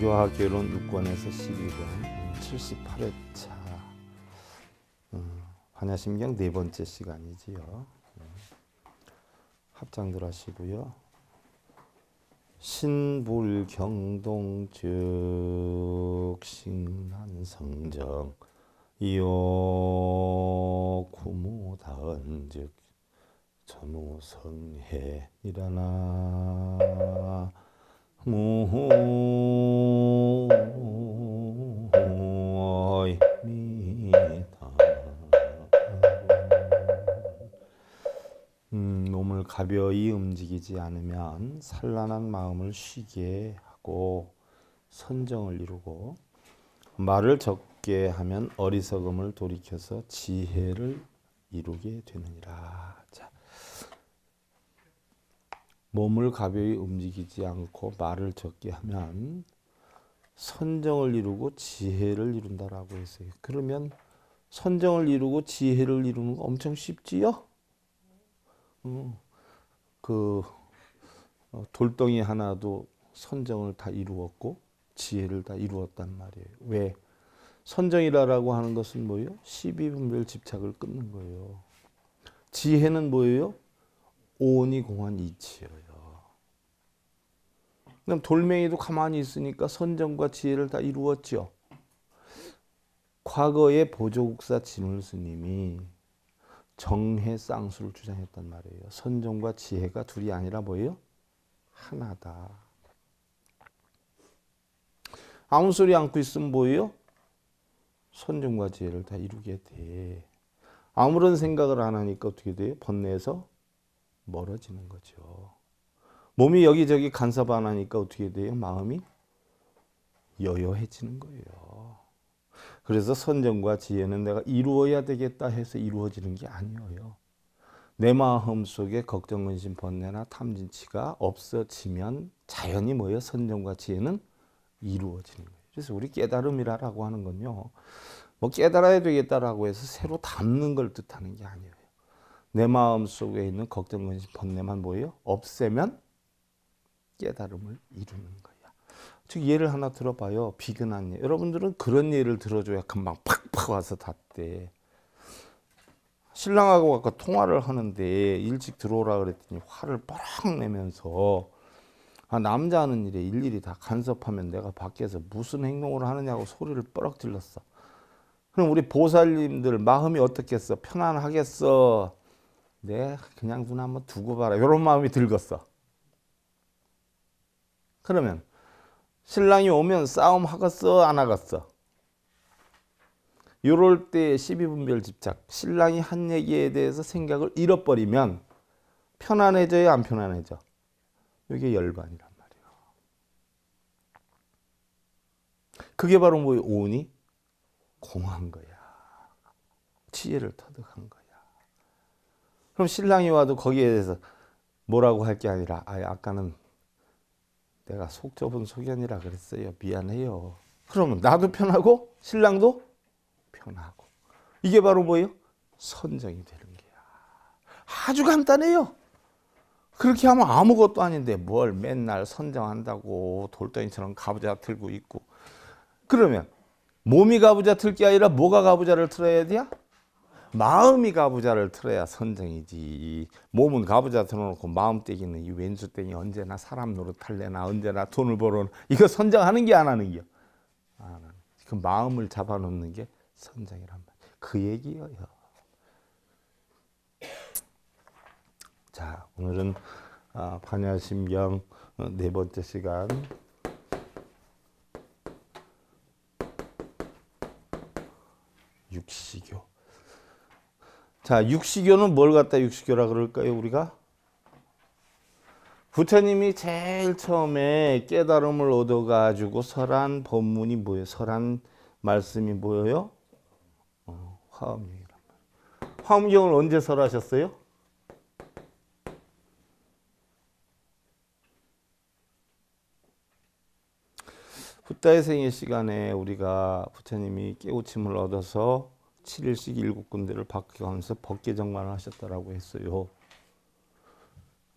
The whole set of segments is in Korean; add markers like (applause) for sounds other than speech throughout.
불교학 결론 6권에서 12권 78회차 환 어, 반야심경 네 번째 시간이지요. 네. 합장들 하시고요. 신불경동 즉신한성정 이 구무다은 즉 전우성해 일어나 무호입니다. 음, 몸을 가벼이 움직이지 않으면 산란한 마음을 쉬게 하고 선정을 이루고 말을 적게 하면 어리석음을 돌이켜서 지혜를 이루게 되느니라. 몸을 가벼이 움직이지 않고 말을 적게 하면 선정을 이루고 지혜를 이룬다라고 했어요. 그러면 선정을 이루고 지혜를 이루는 거 엄청 쉽지요? 음, 그 어, 돌덩이 하나도 선정을 다 이루었고 지혜를 다 이루었단 말이에요. 왜? 선정이라고 하는 것은 뭐예요? 시비분별 집착을 끊는 거예요. 지혜는 뭐예요? 오온이 공한 이치여요. 그럼 돌멩이도 가만히 있으니까 선정과 지혜를 다이루었지 과거의 보조국사 진울 스님이 정해 쌍수를 주장했단 말이에요. 선정과 지혜가 둘이 아니라 뭐예요? 하나다. 아무 소리 않고 있으면 뭐예요? 선정과 지혜를 다 이루게 돼. 아무런 생각을 안 하니까 어떻게 돼요? 번뇌에서 멀어지는 거죠. 몸이 여기저기 간섭 안 하니까 어떻게 돼요? 마음이 여여해지는 거예요. 그래서 선정과 지혜는 내가 이루어야 되겠다 해서 이루어지는 게 아니에요. 내 마음 속에 걱정, 근심, 번뇌나 탐진치가 없어지면 자연히 뭐예요? 선정과 지혜는 이루어지는 거예요. 그래서 우리 깨달음이라고 하는 건요. 뭐 깨달아야 되겠다라고 해서 새로 담는 걸 뜻하는 게 아니에요. 내 마음 속에 있는 걱정, 근심, 번뇌만 뭐예요? 없애면 깨달음을 이루는 거야. 즉 예를 하나 들어봐요. 비근한 예. 여러분들은 그런 예를 들어줘야 금방 팍팍 와서 닿대. 신랑하고 아까 통화를 하는데 일찍 들어오라 그랬더니 화를 빠락 내면서 아, 남자 하는 일에 일일이 다 간섭하면 내가 밖에서 무슨 행동을 하느냐고 소리를 뻐럭 질렀어. 그럼 우리 보살님들 마음이 어떻겠어? 편안하겠어? 내 네, 그냥 눈 한번 두고 봐라 이런 마음이 들겠어 그러면 신랑이 오면 싸움 하겠어 안 하겠어 요럴 때 12분별 집착 신랑이 한 얘기에 대해서 생각을 잃어버리면 편안해져요 안 편안해져 이게 열반이란 말이에요 그게 바로 뭐예요? 온이 공한 거야 지혜를 터득한 거야 그럼 신랑이 와도 거기에 대해서 뭐라고 할 게 아니라 아 아까는 내가 속 좁은 소견이라 그랬어요. 미안해요. 그러면 나도 편하고 신랑도 편하고 이게 바로 뭐예요? 선정이 되는 거야. 아주 간단해요. 그렇게 하면 아무것도 아닌데 뭘 맨날 선정한다고 돌덩이처럼 가부좌 들고 있고 그러면 몸이 가부좌 틀게 아니라 뭐가 가부좌를 틀어야 돼요? 마음이 가부좌를 틀어야 선정이지 몸은 가부좌 틀어놓고 마음 떼기는이 왼수 땡이 언제나 사람 노릇할래나 언제나 돈을 벌어 이거 선정하는 게 안 하는 게요 그 마음을 잡아놓는 게 선정이란 말그 얘기예요 자 오늘은 아, 반야심경 어, 네 번째 시간 육시교 자, 육식교는 뭘 갖다 육식교라 그럴까요, 우리가? 부처님이 제일 처음에 깨달음을 얻어가지고 설한 법문이 뭐예요? 설한 말씀이 뭐예요? 어, 화엄경이란 말 화엄경을 언제 설하셨어요? 후다의 생일 시간에 우리가 부처님이 깨우침을 얻어서 7일씩 일곱 군데를 바뀌면서 어가법계정관을 하셨다라고 했어요.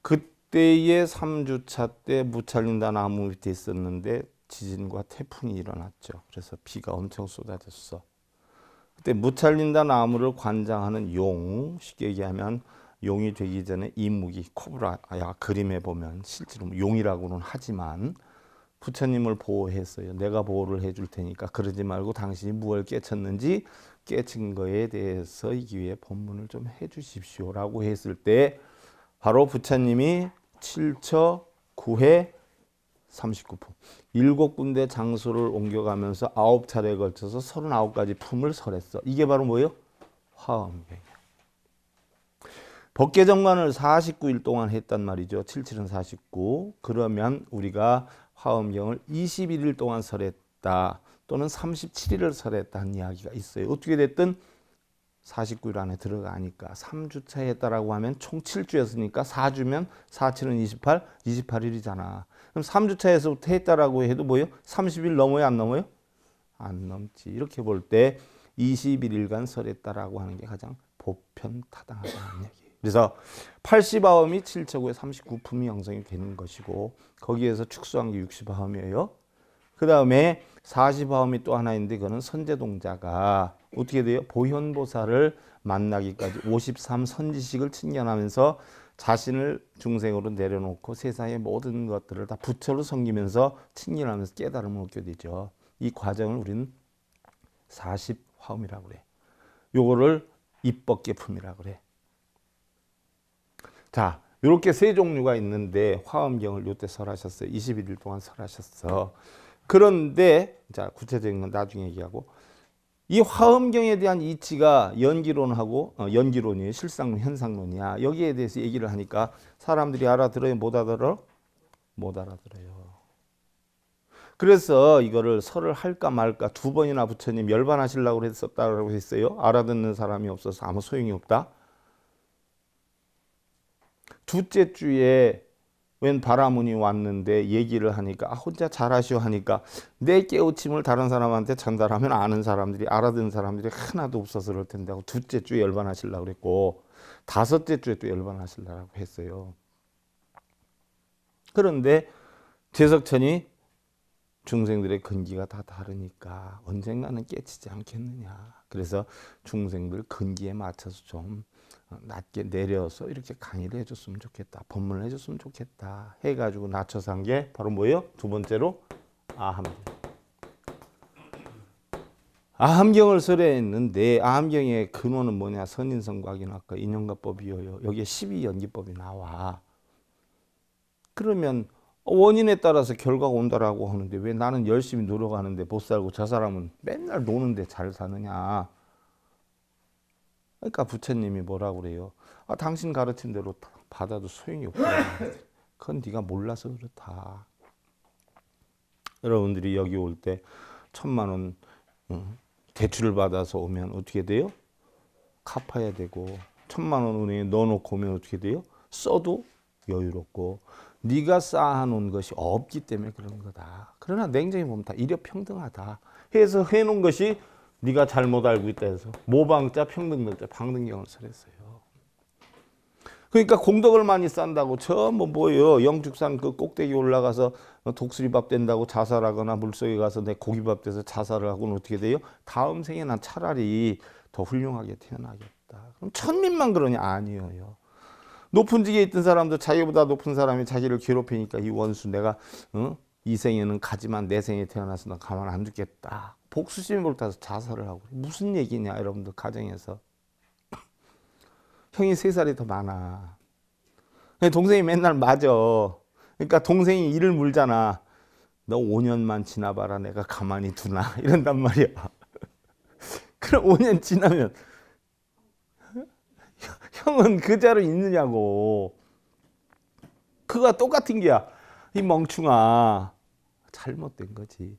그때의 3주차 때 무찰린다 나무 밑에 있었는데 지진과 태풍이 일어났죠. 그래서 비가 엄청 쏟아졌어. 그때 무찰린다 나무를 관장하는 용, 쉽게 얘기하면 용이 되기 전에 이무기, 코브라, 야, 그림에 보면 실제로 용이라고는 하지만 부처님을 보호했어요. 내가 보호를 해줄 테니까 그러지 말고 당신이 무엇을 깨쳤는지 깨진 거에 대해서 이 기회에 본문을좀 해주십시오라고 했을 때 바로 부처님이 7처 9회 39품 일곱 군데 장소를 옮겨가면서 아홉 차례에 걸쳐서 39가지 품을 설했어. 이게 바로 뭐예요? 화엄경이야. 법계정관을 49일 동안 했단 말이죠. 77은 49. 그러면 우리가 화엄경을 21일 동안 설했다. 또는 37일을 설했다는 이야기가 있어요. 어떻게 됐든 49일 안에 들어가니까 3주차 했다라고 하면 총 7주였으니까 4주면 4,7은 28, 28일이잖아. 그럼 3주차에서부터 했다라고 해도 뭐예요? 30일 넘어요? 안 넘어요? 안 넘지. 이렇게 볼 때 21일간 설했다라고 하는 게 가장 보편타당하다는 얘기예요. 그래서 80아움이 7척구에 39품이 형성이 되는 것이고 거기에서 축소한 게 60아움이에요. 그 다음에 사0화음이또 하나 있는데 그거는 선제동자가 어떻게 돼요? 보현보사를 만나기까지 53선지식을 칭견하면서 자신을 중생으로 내려놓고 세상의 모든 것들을 다 부처로 섬기면서 칭견하면서 깨달음을 얻게 되죠. 이 과정을 우리는 40화음이라고 그래. 요거를 입법계품이라고 그래. 자, 이렇게 세 종류가 있는데 화엄경을 요때 설하셨어요. 21일 동안 설하셨어. 그런데 자 구체적인 건 나중에 얘기하고 이 화엄경에 대한 이치가 연기론하고 어, 연기론이 실상론 현상론이야 여기에 대해서 얘기를 하니까 사람들이 알아들어요 못 알아들어 못 알아들어요 그래서 이거를 설을 할까 말까 두 번이나 부처님 열반하시려고 했었다고 했어요 알아듣는 사람이 없어서 아무 소용이 없다 두째 주에 웬 바라문이 왔는데 얘기를 하니까 아, 혼자 잘하시오 하니까 내 깨우침을 다른 사람한테 전달하면 아는 사람들이 알아듣는 사람들이 하나도 없어서 그럴 텐데 하고 둘째 주에 열반하실라 그랬고 다섯째 주에 또 열반하실라고 했어요. 그런데 재석천이 중생들의 근기가 다 다르니까 언젠가는 깨치지 않겠느냐. 그래서 중생들 근기에 맞춰서 좀 낮게 내려서 이렇게 강의를 해줬으면 좋겠다. 법문을 해줬으면 좋겠다. 해가지고 낮춰서 한게 바로 뭐예요? 두 번째로 아함경. 아함경을 설해했는데 아함경의 근원은 뭐냐? 선인성과 기는 아까 인용가법이요. 여기에 12연기법이 나와. 그러면 원인에 따라서 결과가 온다라고 하는데 왜 나는 열심히 노력하는데 못 살고 저 사람은 맨날 노는데 잘 사느냐. 그러니까 부처님이 뭐라 그래요? 아, 당신 가르친 대로 받아도 소용이 없다. 그건 네가 몰라서 그렇다. 여러분들이 여기 올 때 천만 원 응? 대출을 받아서 오면 어떻게 돼요? 갚아야 되고 천만 원 은행에 넣어놓고 오면 어떻게 돼요? 써도 여유롭고 네가 쌓아놓은 것이 없기 때문에 그런 거다. 그러나 냉정히 보면 다 이려 평등하다. 해서 해놓은 것이 네가 잘못 알고 있다 해서 모방자 평등등자 방등경을 설했어요. 그러니까 공덕을 많이 싼다고 전부 뭐 뭐요 영축산 그 꼭대기 올라가서 독수리밥 된다고 자살하거나 물속에 가서 내 고기밥 돼서 자살을 하고는 어떻게 돼요? 다음 생에 난 차라리 더 훌륭하게 태어나겠다. 그럼 천민만 그러냐? 아니에요. 높은 직에 있던 사람도 자기보다 높은 사람이 자기를 괴롭히니까 이 원수 내가 어? 이 생에는 가지만 내 생에 태어나서 난 가만 안 두겠다. 복수심으로 따서 자살을 하고 무슨 얘기냐 여러분들 가정에서 (coughs) 형이 세 살이 더 많아 동생이 맨날 맞아 그러니까 동생이 일을 물잖아 너 5년만 지나봐라 내가 가만히 두나 (laughs) 이런단 말이야 (laughs) 그럼 5년 지나면 (laughs) 형은 그 자로 있느냐고 그가 똑같은 게야 이 멍충아 잘못된 거지.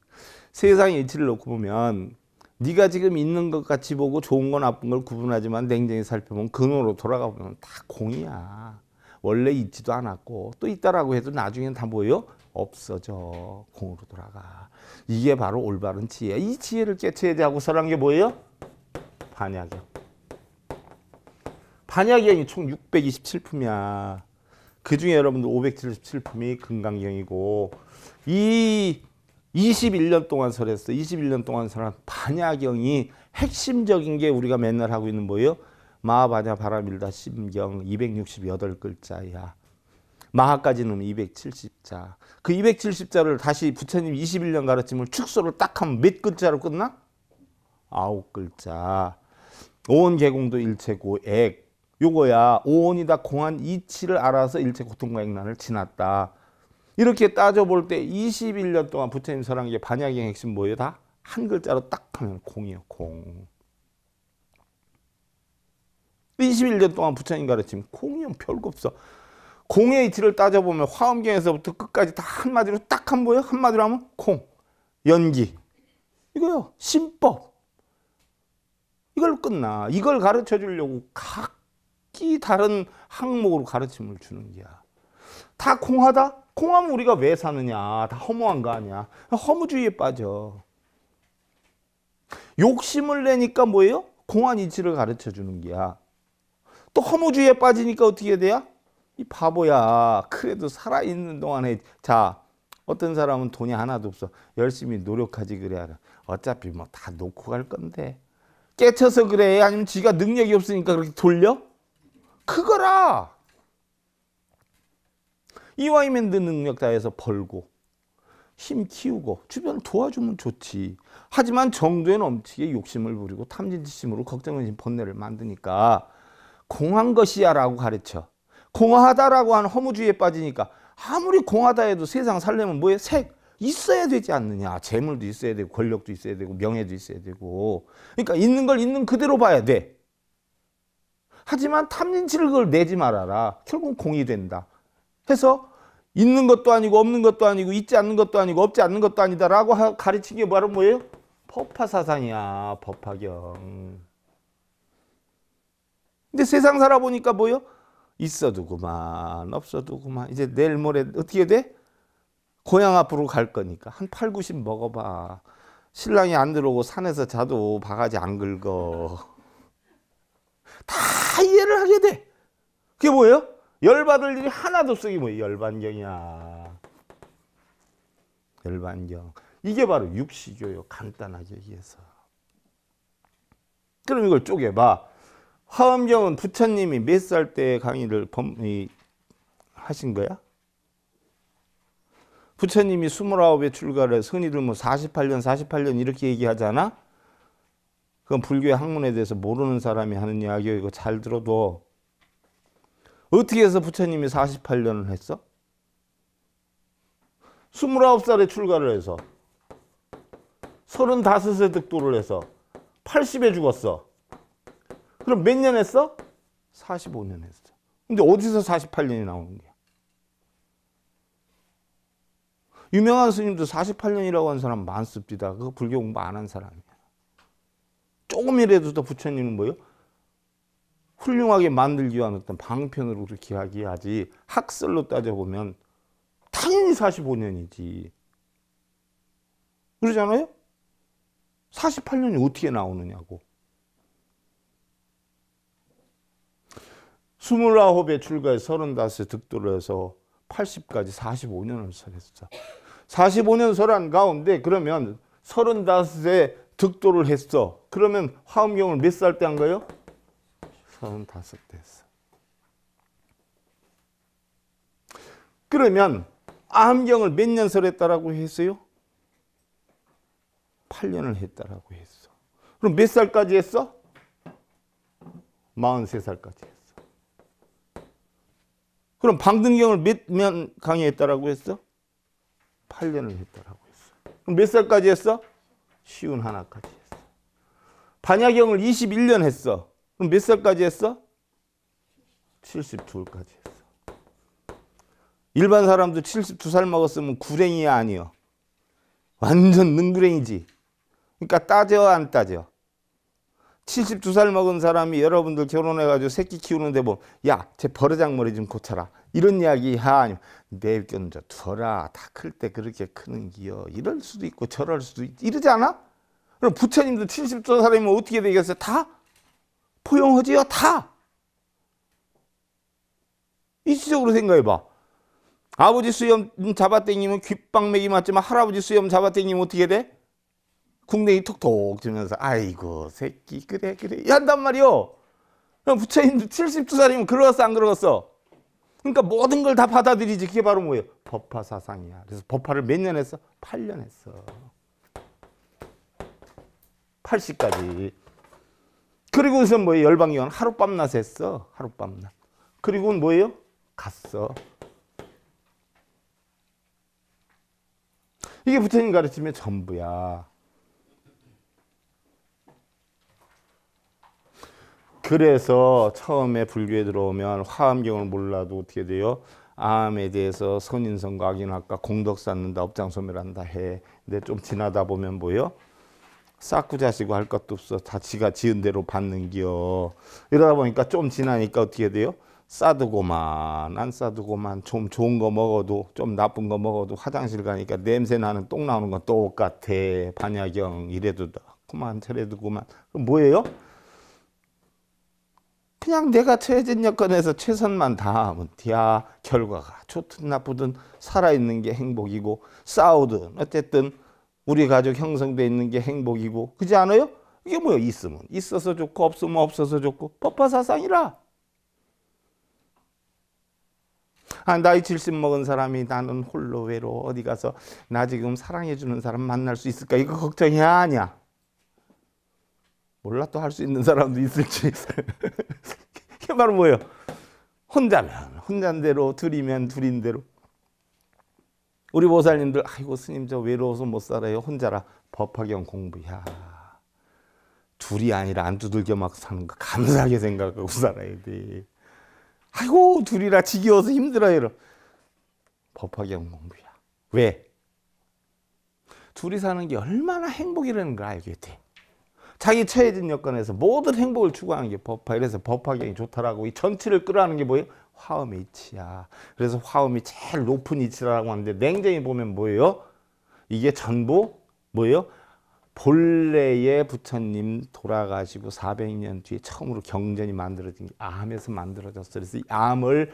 세상의 이치를 놓고 보면 네가 지금 있는 것 같이 보고 좋은 건 나쁜 걸 구분하지만 냉정히 살펴보면 근원으로 돌아가 보면 다 공이야. 원래 있지도 않았고 또 있다라고 해도 나중에는 다 뭐예요? 없어져. 공으로 돌아가. 이게 바로 올바른 지혜야. 이 지혜를 깨쳐야 하고 설한 게 뭐예요? 반야경. 반야경이 총 627품이야. 그 중에 여러분들 577품이 금강경이고 이 21년 동안 설했어. 21년 동안 설한 반야경이 핵심적인 게 우리가 맨날 하고 있는 뭐예요? 마하바냐 바라밀다 심경 268글자야. 마하까지는 270자. 그 270자를 다시 부처님 21년 가르침을 축소로 딱 하면 몇 글자로 끝나? 아홉 글자. 오원 개공도 일체고 액 요거야 오온이 다 공한 이치를 알아서 일제 고통과행난을 지났다. 이렇게 따져볼 때 21년 동안 부처님 설한 게 반야경 핵심 뭐예요? 다 한 글자로 딱 하면 공이요. 에 공. 21년 동안 부처님 가르침 공이요. 별거 없어. 공의 이치를 따져보면 화엄경에서부터 끝까지 다 한마디로 딱한 거예요. 한마디로 하면 공. 연기. 이거요. 신법. 이걸 끝나. 이걸 가르쳐 주려고 각 각기 다른 항목으로 가르침을 주는 거야. 다 공하다? 공하면 우리가 왜 사느냐. 다 허무한 거 아니야. 허무주의에 빠져. 욕심을 내니까 뭐예요? 공한 이치를 가르쳐 주는 거야. 또 허무주의에 빠지니까 어떻게 돼야? 이 바보야. 그래도 살아있는 동안에 자 어떤 사람은 돈이 하나도 없어. 열심히 노력하지 그래야 어차피 뭐 다 놓고 갈 건데. 깨쳐서 그래? 아니면 지가 능력이 없으니까 그렇게 돌려? 그거라. 이왕이면 내 능력 다해서 벌고 힘 키우고 주변을 도와주면 좋지. 하지만 정도에 넘치게 욕심을 부리고 탐진치심으로 걱정은심 번뇌를 만드니까 공한 것이야라고 가르쳐. 공하다라고 하는 허무주의에 빠지니까 아무리 공하다 해도 세상 살려면 뭐에 색 있어야 되지 않느냐. 재물도 있어야 되고 권력도 있어야 되고 명예도 있어야 되고. 그러니까 있는 걸 있는 그대로 봐야 돼. 하지만 탐진치를 그걸 내지 말아라. 결국 공이 된다. 해서 있는 것도 아니고 없는 것도 아니고 있지 않는 것도 아니고 없지 않는 것도 아니다라고 가르친 게 바로 뭐예요? 법화 사상이야. 법화경. 근데 세상 살아보니까 뭐요? 있어도 그만 없어도 그만 이제 내일 모레 어떻게 돼? 고향 앞으로 갈 거니까 한 8, 90 먹어봐. 신랑이 안 들어오고 산에서 자도 바가지 안 긁어. 다 이해를 하게 돼. 그게 뭐예요? 열받을 일이 하나도 없으니 뭐 열반경이야. 열반경. 이게 바로 육시교요. 간단하게 얘기해서. 그럼 이걸 쪼개봐. 화엄경은 부처님이 몇 살 때 강의를 범, 이, 하신 거야? 부처님이 29에 출가를 해서 흔히 48년, 48년 이렇게 얘기하잖아? 그건 불교의 학문에 대해서 모르는 사람이 하는 이야기예요. 이거 잘 들어도 어떻게 해서 부처님이 48년을 했어? 29살에 출가를 해서 35세 득도를 해서 80에 죽었어. 그럼 몇 년 했어? 45년 했어. 근데 어디서 48년이 나오는 거야? 유명한 스님도 48년이라고 한 사람 많습니다. 그 불교 공부 안 한 사람이야. 조금이라도 더 부처님은 뭐요? 훌륭하게 만들기 위한 어떤 방편으로 그렇게 이기하지 학설로 따져보면 당연히 45년이지 그러잖아요? 48년이 어떻게 나오느냐고 29에 출가해서 35에 득도를 해서 80까지 45년을 설했어 45년 설한 가운데 그러면 35에 득도를 했어. 그러면 화엄경을 몇 살 때 한 거예요? 35대 했어. 그러면 암경을 몇 년설 했다라고 했어요? 8년을 했다라고 했어. 그럼 몇 살까지 했어? 43살까지 했어. 그럼 방등경을 몇 년 강의했다라고 했어? 8년을 했다라고 했어. 그럼 몇 살까지 했어? 쉬운 하나까지 했어. 반야경을 21년 했어. 그럼 몇 살까지 했어? 72까지 했어. 일반 사람도 72살 먹었으면 구랭이야 아니요. 완전 능구랭이지. 그러니까 따져 안 따져? 72살 먹은 사람이 여러분들 결혼해가지고 새끼 키우는데 뭐, 야, 제 버르장머리 좀 고쳐라. 이런 이야기 하면 아 내견져 두어라. 다 클 때 그렇게 크는 기여. 이럴 수도 있고 저럴 수도 있, 이러지 않아? 그럼 부처님도 72살이면 어떻게 되겠어요? 다? 포용하지요? 다? 이시적으로 생각해봐. 아버지 수염 잡아당기면 귓방맥이 맞지만 할아버지 수염 잡아당기면 어떻게 돼? 국내이 톡톡 주면서 아이고 새끼 그래 그래 한단 말이요. 부처님도 72살이면 그러겠어 안 그러겠어. 그러니까 모든 걸 다 받아들이지 그게 바로 뭐예요. 법화 사상이야. 그래서 법화를 몇 년 했어? 8년 했어. 80까지. 그리고서 뭐예 열방이원 하룻밤낮 했어. 하룻밤낮. 그리고 뭐예요? 갔어. 이게 부처님 가르침의 전부야. 그래서 처음에 불교에 들어오면 화엄경을 몰라도 어떻게 돼요? 암에 대해서 선인성과 악인학과 공덕 쌓는다, 업장소멸한다 해. 근데 좀 지나다 보면 뭐요? 싹구 자시고 할 것도 없어. 다 지가 지은 대로 받는겨. 이러다 보니까 좀 지나니까 어떻게 돼요? 싸두고만 안 싸두고만 좀 좋은 거 먹어도 좀 나쁜 거 먹어도 화장실 가니까 냄새 나는 똥 나오는 건 똑같아 반야경 이래도 그만 저래도 그만 뭐예요? 그냥 내가 처해진 여건에서 최선만 다하면 디야 결과가 좋든 나쁘든 살아있는 게 행복이고 싸우든 어쨌든 우리 가족 형성돼 있는 게 행복이고 그지 않아요? 이게 뭐야 있으면 있어서 좋고 없으면 없어서 좋고 법화사상이라 아, 나이 70 먹은 사람이 나는 홀로 외로 어디 가서 나 지금 사랑해주는 사람 만날 수 있을까 이거 걱정이야 아니야 몰라 도할수 있는 사람도 있을지. 이게 (laughs) 바로 뭐예요? 혼자면 혼잔대로 둘이면 둘인 대로. 우리 보살님들 아이고 스님 저 외로워서 못 살아요. 혼자라 법화경 공부야. 둘이 아니라 안 두들겨 막 사는 거 감사하게 생각하고 살아야 돼. 아이고 둘이라 지겨워서 힘들어요. 법화경 공부야. 왜? 둘이 사는 게 얼마나 행복이라는 걸 알게 돼. 자기 처해진 여건에서 모든 행복을 추구하는 게 법화. 그래서 법화경이 좋다라고 이 전체를 끌어안는 게 뭐예요? 화음의 이치야. 그래서 화음이 제일 높은 이치라고 하는데 냉정히 보면 뭐예요? 이게 전부 뭐예요? 본래의 부처님 돌아가시고 400년 뒤에 처음으로 경전이 만들어진 암에서 만들어졌어요. 그래서 이 암을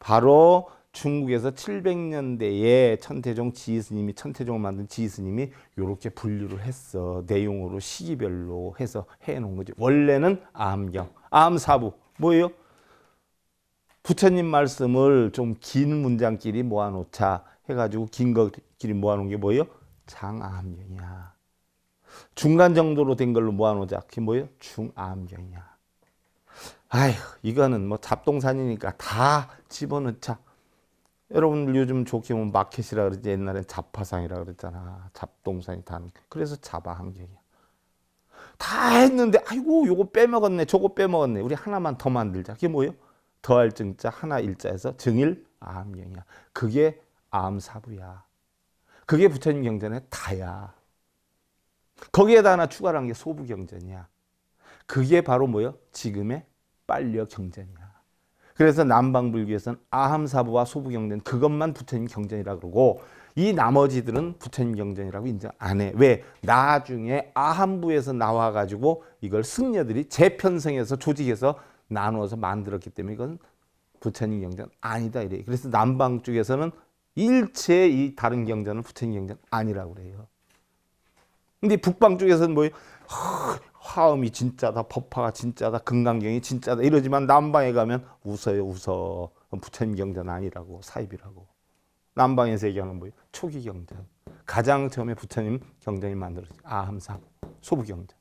바로 중국에서 700년대에 천태종 지스님이 천태종을 만든 지스님이 이렇게 분류를 했어. 내용으로 시기별로 해서 해놓은 거지. 원래는 암경, 암사부 뭐예요? 부처님 말씀을 좀 긴 문장끼리 모아놓자 해가지고 긴 것끼리 모아놓은 게 뭐예요? 장암경이야. 중간 정도로 된 걸로 모아놓자. 그게 뭐예요? 중암경이야. 아휴 이거는 뭐 잡동산이니까 다 집어넣자. 여러분 들 요즘 좋게 보면 마켓이라 그러지 옛날엔 잡화상이라 그랬잖아. 잡동산이 단. 그래서 잡아 함경이야. 다 했는데 아이고 요거 빼먹었네 저거 빼먹었네 우리 하나만 더 만들자. 그게 뭐예요? 더할 증자 하나 일자에서 증일 암경이야. 그게 암사부야. 그게 부처님 경전의 다야. 거기에다 하나 추가한 게 소부 경전이야. 그게 바로 뭐요? 지금의 빨려 경전이야. 그래서 남방불교에서는 아함사부와 소부경전 그것만 부처님 경전이라 고 그러고 이 나머지들은 부처님 경전이라고 인정 안 해. 왜? 나중에 아함부에서 나와가지고 이걸 승려들이 재편성해서 조직해서 나누어서 만들었기 때문에 이건 부처님 경전 아니다 이래. 그래서 남방 쪽에서는 일체 이 다른 경전은 부처님 경전 아니라고 그래요. 근데 북방 쪽에서는 뭐 화음이 진짜다 법화가 진짜다 금강경이 진짜다 이러지만 남방에 가면 웃어요 웃어 부처님 경전 아니라고 사입이라고 남방에서 얘기하는 뭐예요? 초기 경전 가장 처음에 부처님 경전이 만들어진 아함상 소부 경전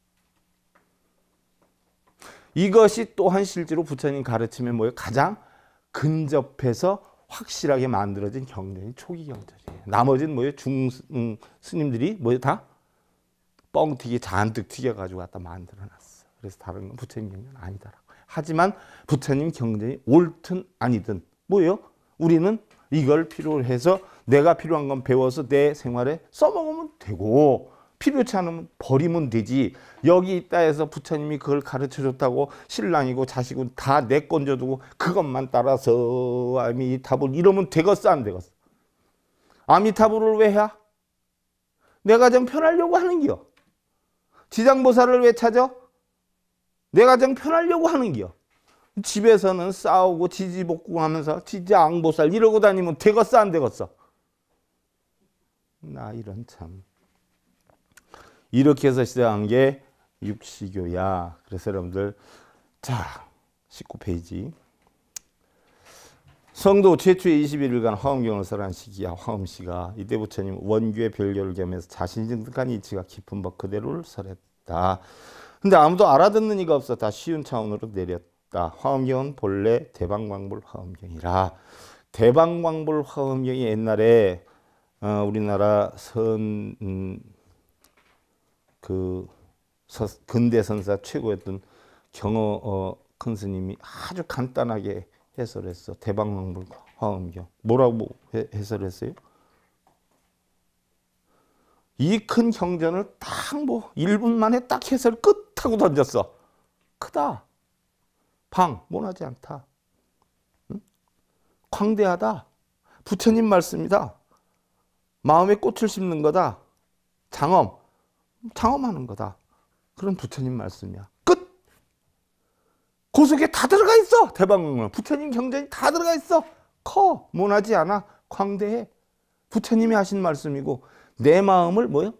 이것이 또한 실제로 부처님 가르침에 뭐예요? 가장 근접해서 확실하게 만들어진 경전이 초기 경전이에요. 나머지는 뭐예요? 중 음, 스님들이 뭐예요? 다 뻥튀기 잔뜩 튀겨가지고 갖다 만들어놨어. 그래서 다른 건 부처님 경전 아니다라고. 하지만 부처님 경전이 옳든 아니든 뭐예요? 우리는 이걸 필요로 해서 내가 필요한 건 배워서 내 생활에 써먹으면 되고 필요치 않으면 버리면 되지 여기 있다 해서 부처님이 그걸 가르쳐 줬다고 신랑이고 자식은 다 내 건져두고 그것만 따라서 아미타불 이러면 되겠어 안 되겠어 아미타불을 왜 해? 야 내가 좀 편하려고 하는 기요 지장보살을 왜 찾아? 내 가정 편하려고 하는 기요. 집에서는 싸우고 지지복구 하면서 지장보살 이러고 다니면 되겠어 안 되겠어? 나 이런 참. 이렇게 해서 시작한 게 육시교야. 그래서 여러분들 자 19페이지 성도 최초의 21일간 화엄경을 설한 시기야 화엄씨가 이때 부처님 원교의 별교를 겸해서 자신 증득한 이치가 깊은 법 그대로를 설했다. 근데 아무도 알아듣는 이가 없어 다 쉬운 차원으로 내렸다. 화엄경은 본래 대방광불 화엄경이라. 대방광불 화엄경이 옛날에 어, 우리나라 선, 음, 그, 서, 근대 선사 최고였던 경어 어, 큰 스님이 아주 간단하게 해설했어. 대방망불 화엄경. 뭐라고 해, 해설했어요? 이 큰 경전을 딱뭐 1분 만에 딱 해설 끝 하고 던졌어. 크다. 방, 모나지 않다. 응? 광대하다. 부처님 말씀이다. 마음에 꽃을 심는 거다. 장엄, 장엄하는 거다. 그런 부처님 말씀이야. 고속에 그 다 들어가 있어. 대방은 부처님 경전이 다 들어가 있어. 커 모나지 않아 광대해. 부처님이 하신 말씀이고 내 마음을 뭐요?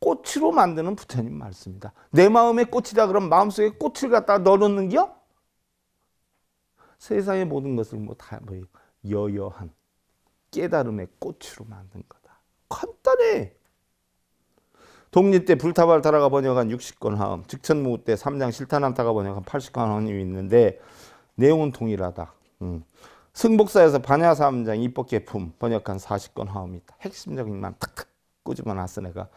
꽃으로 만드는 부처님 말씀이다. 내 마음의 꽃이다 그럼 마음속에 꽃을 갖다 넣어놓는겨? 세상의 모든 것을 뭐 다 뭐예요? 여여한 깨달음의 꽃으로 만든 거다. 간단해. 독립때 불타발타라가 번역한 60권 화음, 직천무구 때 3장 실탄함타가 번역한 80권 화음이 있는데 내용은 동일하다. 음. 승복사에서 반야삼장 입법개품 번역한 40권 화음이다. 핵심적인만 탁탁 꼬집어놨어 내가.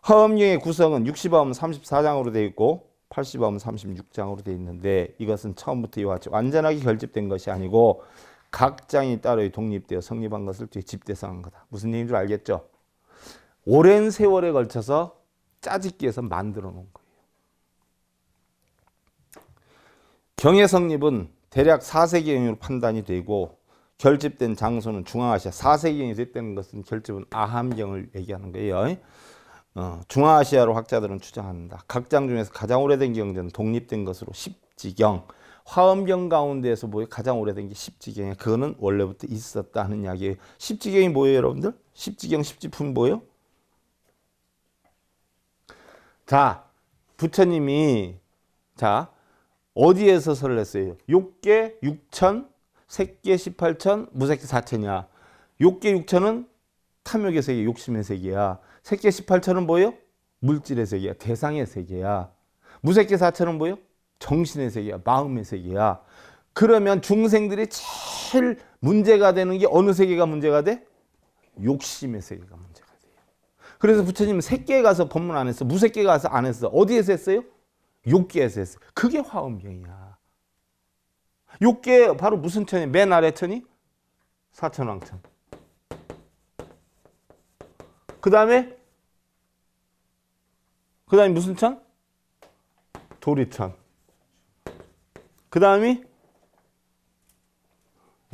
화음경의 구성은 60화음 34장으로 되어 있고 80화음 36장으로 되어 있는데 이것은 처음부터 이와 같이 완전하게 결집된 것이 아니고 각 장이 따로 독립되어 성립한 것을 뒤집대서 한 거다. 무슨 얘기인 줄 알겠죠? 오랜 세월에 걸쳐서 짜짓기 해서 만들어 놓은 거예요. 경해 성립은 대략 4세기경으로 판단이 되고 결집된 장소는 중앙아시아 4세기경이 됐다는 것은 결집은 아함경을 얘기하는 거예요. 어, 중앙아시아로 학자들은 주장한다. 각 장 중에서 가장 오래된 경전은 독립된 것으로 십지경, 화엄경 가운데에서 뭐 가장 오래된 게 십지경이야. 그거는 원래부터 있었다 는 이야기예요. 십지경이 뭐예요, 여러분들? 십지경, 십지품 뭐예요? 자, 부처님이 자, 어디에서 설을 했어요? 욕계 6천, 색계 18천, 무색계 4천이야. 욕계 6천은 탐욕의 세계, 욕심의 세계야. 색계 18천은 뭐예요? 물질의 세계야. 대상의 세계야. 무색계 4천은 뭐예요? 정신의 세계야. 마음의 세계야. 그러면 중생들이 제일 문제가 되는 게 어느 세계가 문제가 돼? 욕심의 세계가 문제. 그래서 부처님은 새끼에 가서 법문 안 했어. 무새끼에 가서 안 했어. 어디에서 했어요? 욕계에서 했어. 그게 화엄경이야. 욕계 바로 무슨 천이? 맨 아래 천이? 사천왕천. 그 다음에 그 다음에 무슨 천? 도리천. 그 다음이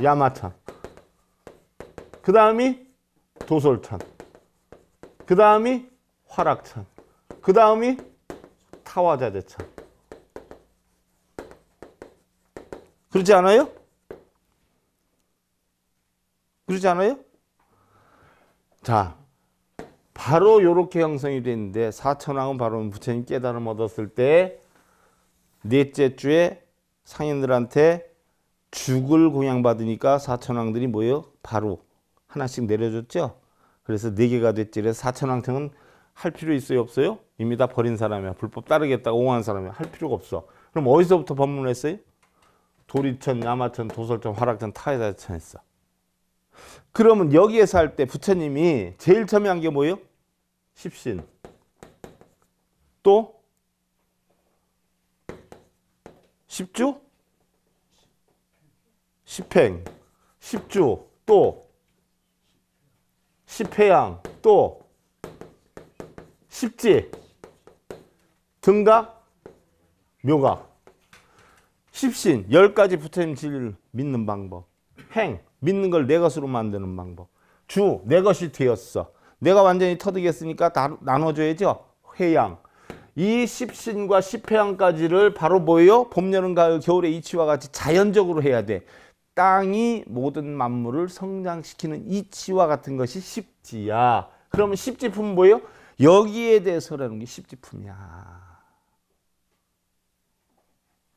야마천. 그 다음이 도솔천. 그 다음이 화락천그 다음이 타화자재찬. 그렇지 않아요? 그렇지 않아요? 자, 바로 이렇게 형성이 되는데 사천왕은 바로 부처님 깨달음 얻었을 때 넷째 주에 상인들한테 죽을 공양받으니까 사천왕들이 뭐예요? 바로 하나씩 내려줬죠? 그래서 네개가 됐지. 래 사천왕탱은 할 필요 있어요? 없어요? 이미 다 버린 사람이야. 불법 따르겠다. 옹호한 사람이야. 할 필요가 없어. 그럼 어디서부터 법문을 했어요? 도리천, 야마천, 도설천, 화락천, 타이다천 했어. 그러면 여기에서 할 때 부처님이 제일 처음에 한 게 뭐예요? 십신. 또 십주? 십행. 십주. 또1 0회양또 십지 등각 묘각 십신 1 0 가지 부처님 진리를 믿는 방법 행 믿는 걸 내 것으로 만드는 방법 주내 것이 되었어 내가 완전히 터득했으니까 나눠줘야죠 회양 이 십신과 십회양까지를 바로 보여 요봄 여름 가을 겨울의 이치와 같이 자연적으로 해야 돼 땅이 모든 만물을 성장시키는 이치와 같은 것이 십지야. 그러면 십지품 뭐예요? 여기에 대해서라는 게 십지품이야.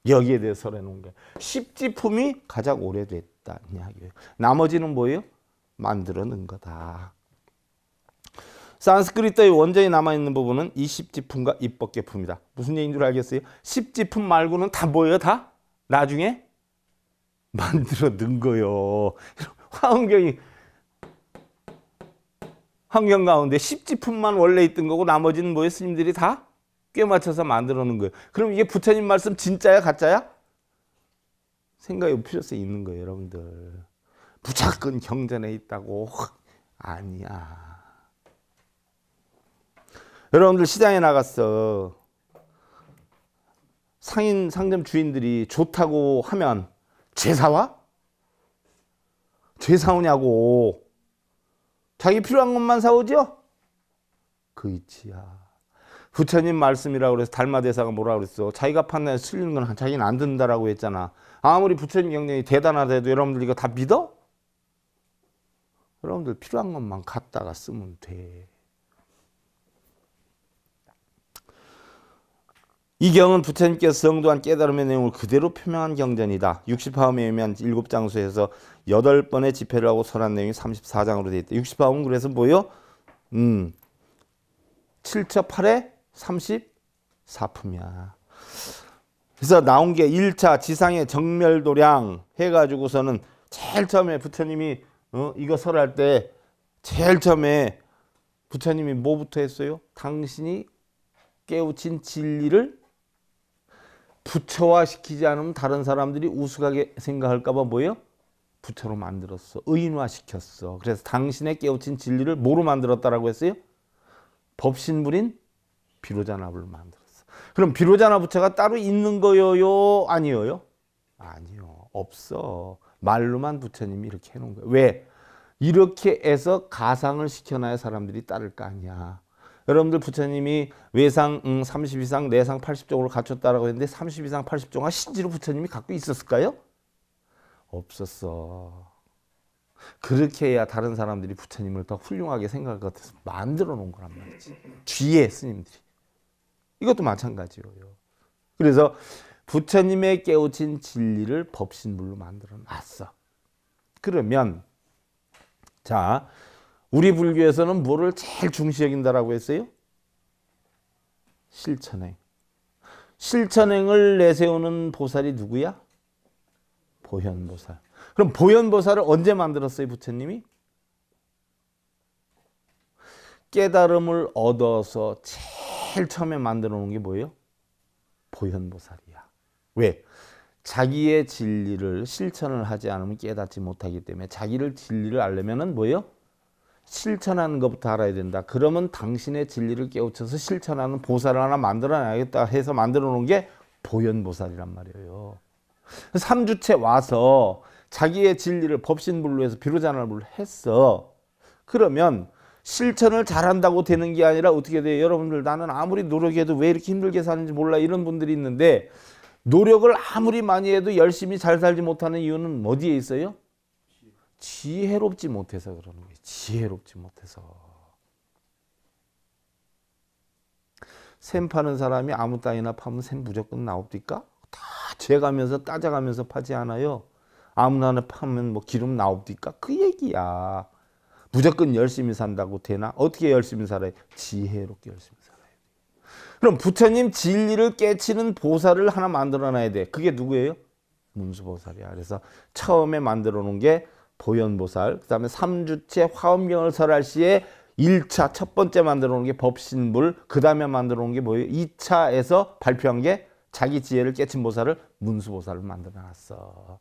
여기에 대해서라는 게 십지품이 가장 오래됐다 이야기예요. 나머지는 뭐예요? 만들어 놓은 거다. 산스크리트의 원전이 남아있는 부분은 이 십지품과 입법계품이다. 무슨 얘기인 줄 알겠어요? 십지품 말고는 다 뭐예요? 다? 나중에 만들어 넣은 거요. 화음경이 환경 가운데 십지품만 원래 있던 거고 나머지는 뭐예 스님들이 다꽤 맞춰서 만들어 놓은 거예요. 그럼 이게 부처님 말씀 진짜야 가짜야? 생각이 필요서 있는 거예요 여러분들. 무조건 경전에 있다고 아니야. 여러분들 시장에 나갔어. 상인 상점 주인들이 좋다고 하면 제사와? 제 사오냐고. 자기 필요한 것만 사오죠? 그 이치야. 부처님 말씀이라고 그래서 달마대사가 뭐라 그랬어. 자기가 판단해서 리는건 자기는 안듣다라고 했잖아. 아무리 부처님 경륜이 대단하다 도 여러분들 이거 다 믿어? 여러분들 필요한 것만 갖다가 쓰면 돼. 이 경은 부처님께서 성도한 깨달음의 내용을 그대로 표명한 경전이다. 6 0화음에 의미한 7장소에서 8번의 집회를 하고 설한 내용이 34장으로 되어 있다. 6 0화음은 그래서 뭐요? 음, 7차8회 34품이야. 그래서 나온 게 1차 지상의 정멸도량 해가지고서는 제일 처음에 부처님이 어, 이거 설할 때 제일 처음에 부처님이 뭐부터 했어요? 당신이 깨우친 진리를 부처화시키지 않으면 다른 사람들이 우스하게 생각할까 봐 뭐예요? 부처로 만들었어. 의인화시켰어. 그래서 당신의 깨우친 진리를 뭐로 만들었다라고 했어요? 법신불인 비로자나불 만들었어. 그럼 비로자나 부처가 따로 있는 거예요? 아니에요? 아니요. 없어. 말로만 부처님이 이렇게 해놓은 거야. 왜? 이렇게 해서 가상을 시켜놔야 사람들이 따를 거 아니야. 여러분들 부처님이 외상 음, 30 이상 내상 80종으로 갖췄다라고 했는데 30 이상 80종아 신지로 부처님이 갖고 있었을까요? 없었어. 그렇게 해야 다른 사람들이 부처님을 더 훌륭하게 생각할 것 같아서 만들어 놓은 거란 말이지. 뒤에 스님들이. 이것도 마찬가지예요. 그래서 부처님의 깨우친 진리를 법신물로 만들어 놨어. 그러면 자 우리 불교에서는 뭐를 제일 중시 여긴다라고 했어요? 실천행. 실천행을 내세우는 보살이 누구야? 보현보살. 그럼 보현보살을 언제 만들었어요 부처님이? 깨달음을 얻어서 제일 처음에 만들어 놓은 게 뭐예요? 보현보살이야. 왜? 자기의 진리를 실천을 하지 않으면 깨닫지 못하기 때문에 자기를 진리를 알려면 뭐예요? 실천하는 것부터 알아야 된다. 그러면 당신의 진리를 깨우쳐서 실천하는 보살을 하나 만들어놔야겠다 해서 만들어 놓은 게 보현보살이란 말이에요. 3주째 와서 자기의 진리를 법신불로해서 비로자나불로 했어. 그러면 실천을 잘한다고 되는 게 아니라 어떻게 돼요? 여러분들 나는 아무리 노력해도 왜 이렇게 힘들게 사는지 몰라 이런 분들이 있는데 노력을 아무리 많이 해도 열심히 잘 살지 못하는 이유는 어디에 있어요? 지혜롭지 못해서 그러는 거예요. 지혜롭지 못해서 샘 파는 사람이 아무 땅이나 파면 샘 무조건 나옵니까? 다 재가면서 따져가면서 파지 않아요. 아무나 파면 뭐 기름 나옵니까? 그 얘기야. 무조건 열심히 산다고 되나? 어떻게 열심히 살아요? 지혜롭게 열심히 살아요. 그럼 부처님 진리를 깨치는 보살을 하나 만들어놔야 돼. 그게 누구예요? 문수보살이야. 그래서 처음에 만들어 놓은 게 보현보살, 그 다음에 삼주체 화엄경을 설할 시에 1차 첫 번째 만들어 놓은 게 법신불, 그 다음에 만들어 놓은 게 뭐예요? 2차에서 발표한 게 자기 지혜를 깨친 보살을 문수보살로 만들어 놨어.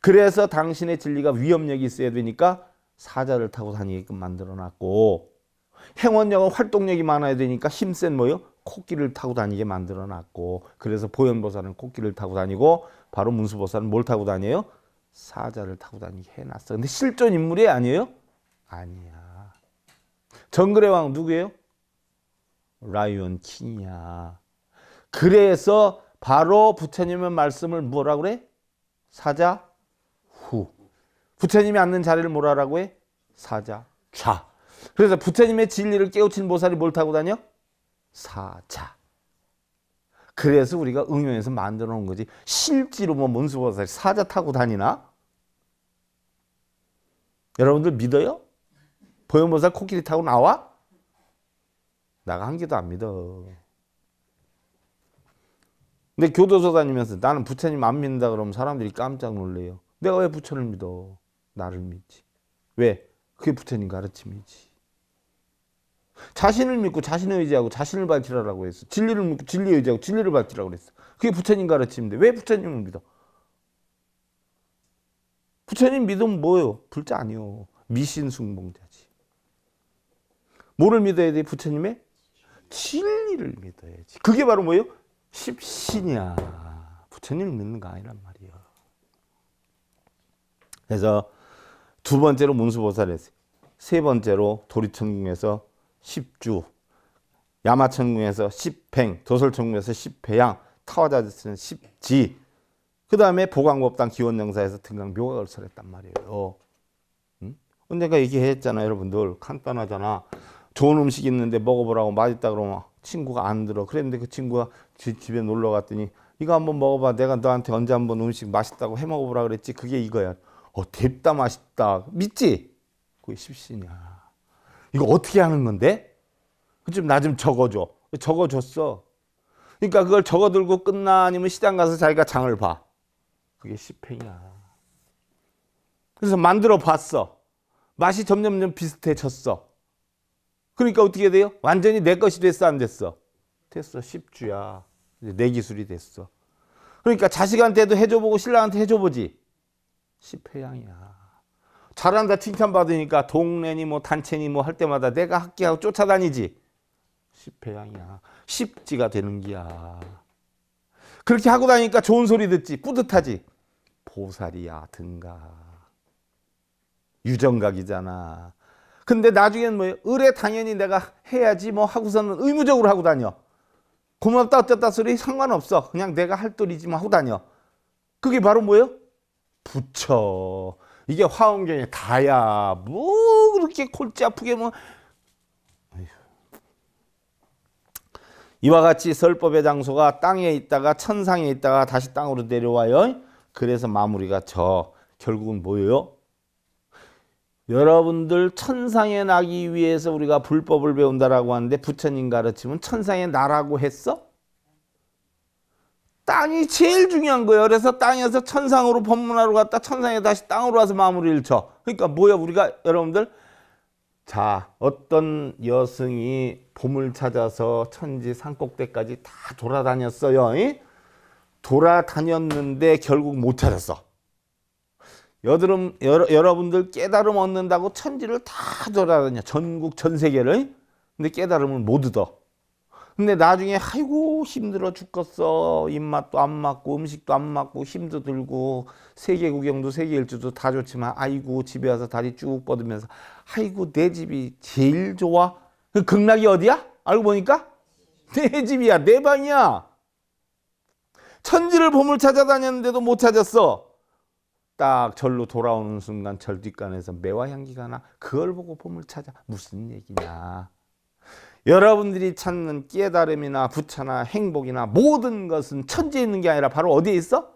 그래서 당신의 진리가 위협력이 있어야 되니까 사자를 타고 다니게끔 만들어 놨고 행원력은 활동력이 많아야 되니까 힘센 뭐요? 코끼리를 타고 다니게 만들어 놨고 그래서 보현보살은 코끼리를 타고 다니고 바로 문수보살은 뭘 타고 다녀요? 사자를 타고 다니게 해놨어. 근데 실존 인물이 아니에요? 아니야. 정글의 왕 누구예요? 라이온 킹이야. 그래서 바로 부처님의 말씀을 뭐라 그래? 사자 후. 부처님이 앉는 자리를 뭐라라고 해? 사자 좌. 그래서 부처님의 진리를 깨우친 보살이 뭘 타고 다녀? 사자. 그래서 우리가 응용해서 만들어 놓은 거지. 실제로 뭐 문수보살이 사자 타고 다니나? 여러분들 믿어요? 보현보살 코끼리 타고 나와? 나가 한 개도 안 믿어. 근데 교도소 다니면서 나는 부처님 안 믿는다 그러면 사람들이 깜짝 놀래요. 내가 왜 부처를 믿어? 나를 믿지. 왜? 그게 부처님 가르침이지. 자신을 믿고 자신을 의지하고 자신을 밝히라고 했어. 진리를 믿고 진리 의지하고 진리를 밝히라고 했어. 그게 부처님 가르침인데 왜 부처님을 믿어? 부처님 믿음면 뭐예요? 불자 아니요. 미신숭봉자지. 뭐를 믿어야 돼? 부처님의 진리를 믿어야지. 그게 바로 뭐예요? 십신이야. 부처님을 믿는 거 아니란 말이에요. 그래서 두 번째로 문수보살 했어요. 세 번째로 도리천궁에서 십주, 야마천궁에서 십행, 도설천궁에서 십배양, 타와자스는 십지, 그 다음에 보광법당 기원영사에서 등강묘각을 설했단 말이에요. 음? 언젠가 얘기했잖아 여러분들 간단하잖아. 좋은 음식 있는데 먹어보라고 맛있다 그러면 친구가 안 들어. 그랬는데 그 친구가 집에 놀러 갔더니 이거 한번 먹어봐. 내가 너한테 언제 한번 음식 맛있다고 해 먹어보라 그랬지. 그게 이거야. 어, 됐다 맛있다. 믿지? 그게 십신이야. 이거 어떻게 하는 건데? 그좀나좀 적어줘. 적어줬어. 그러니까 그걸 적어들고 끝나 아니면 시장 가서 자기가 장을 봐. 그게 10회냐. 그래서 만들어 봤어. 맛이 점점점 비슷해졌어. 그러니까 어떻게 돼요? 완전히 내 것이 됐어 안 됐어? 됐어 10주야. 내 기술이 됐어. 그러니까 자식한테도 해줘보고 신랑한테 해줘보지. 10회양이야. 잘한다 칭찬받으니까 동네니 뭐 단체니 뭐 할 때마다 내가 학기하고 쫓아다니지. 10회양이야. 10지가 되는 기야. 그렇게 하고 다니까 니 좋은 소리 듣지 뿌듯하지 보살이야 등가 유정각이잖아 근데 나중엔 뭐예요 의뢰 당연히 내가 해야지 뭐 하고서는 의무적으로 하고 다녀 고맙다 어쨌다 소리 상관없어 그냥 내가 할도이지만 뭐 하고 다녀 그게 바로 뭐예요 부처 이게 화엄경의 다야 뭐 그렇게 골치 아프게 뭐 이와 같이 설법의 장소가 땅에 있다가 천상에 있다가 다시 땅으로 내려와요. 그래서 마무리가 저 결국은 뭐예요? 여러분들 천상에 나기 위해서 우리가 불법을 배운다라고 하는데 부처님 가르침은 천상에 나라고 했어? 땅이 제일 중요한 거예요. 그래서 땅에서 천상으로 법문하러 갔다 천상에 다시 땅으로 와서 마무리를 쳐. 그러니까 뭐야 우리가 여러분들 자 어떤 여승이 보물 찾아서 천지 산꼭대까지 다 돌아다녔어요 돌아다녔는데 결국 못 찾았어 여드름, 여러, 분들 깨달음 얻는다고 천지를 다 돌아다녀 전국 전 세계를 근데 깨달음을 못 얻어 근데 나중에 아이고 힘들어 죽겠어 입맛도 안 맞고 음식도 안 맞고 힘도 들고 세계 구경도 세계 일주도 다 좋지만 아이고 집에 와서 다리 쭉 뻗으면서 아이고 내 집이 제일 좋아 그 극락이 어디야? 알고 보니까 내 집이야 내 방이야 천지를 보물 찾아다녔는데도 못 찾았어 딱 절로 돌아오는 순간 절 뒷간에서 매화 향기가 나 그걸 보고 보물 찾아 무슨 얘기냐 여러분들이 찾는 깨달음이나 부처나 행복이나 모든 것은 천지에 있는 게 아니라 바로 어디에 있어?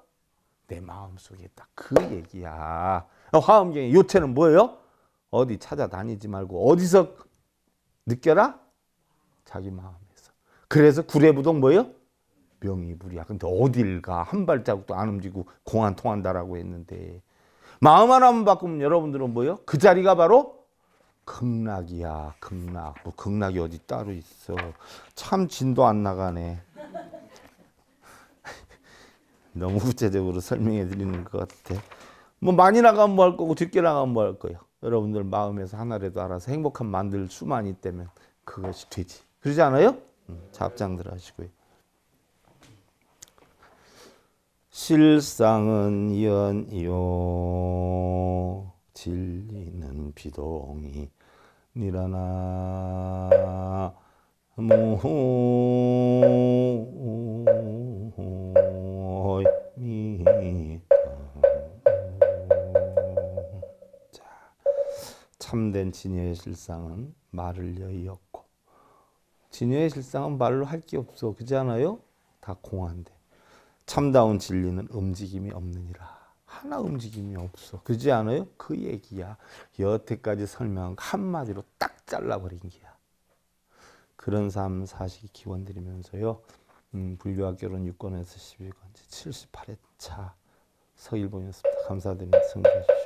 내 마음속에 있그 얘기야. 어, 화엄경의 요체는 뭐예요? 어디 찾아다니지 말고 어디서 느껴라? 자기 마음에서. 그래서 구례부동 뭐예요? 명이불이야. 근데 어딜 가? 한 발자국도 안 움직이고 공안 통한다라고 했는데 마음 하나만 바꾸면 여러분들은 뭐예요? 그 자리가 바로 극락이야 극락 뭐 극락이 어디 따로 있어 참 진도 안 나가네 (laughs) 너무 구체적으로 설명해 드리는 것 같아 뭐 많이 나가면 뭐 할 거고 적게 나가면 뭐 할 거예요 여러분들 마음에서 하나라도 알아서 행복한 만들 수만 있다면 그것이 되지 그러지 않아요? 음, 잡장들 하시고요 실상은 연이요 진리는 비동이 니라나 모이니 자 참된 진여의 실상은 말을 여의 없고 진여의 실상은 말로 할 게 없어 그지 않아요? 다 공한데 참다운 진리는 움직임이 없느니라 하나 움직임이 없어. 그지 않아요? 그 얘기야. 여태까지 설명한 마디로딱 잘라버린 게야. 그런 삶 사시기 기원 드리면서요. 음, 분류학 결혼 6권에서 12권 78회차 서일본이었습니다. 감사드립니다. 성공하십시오.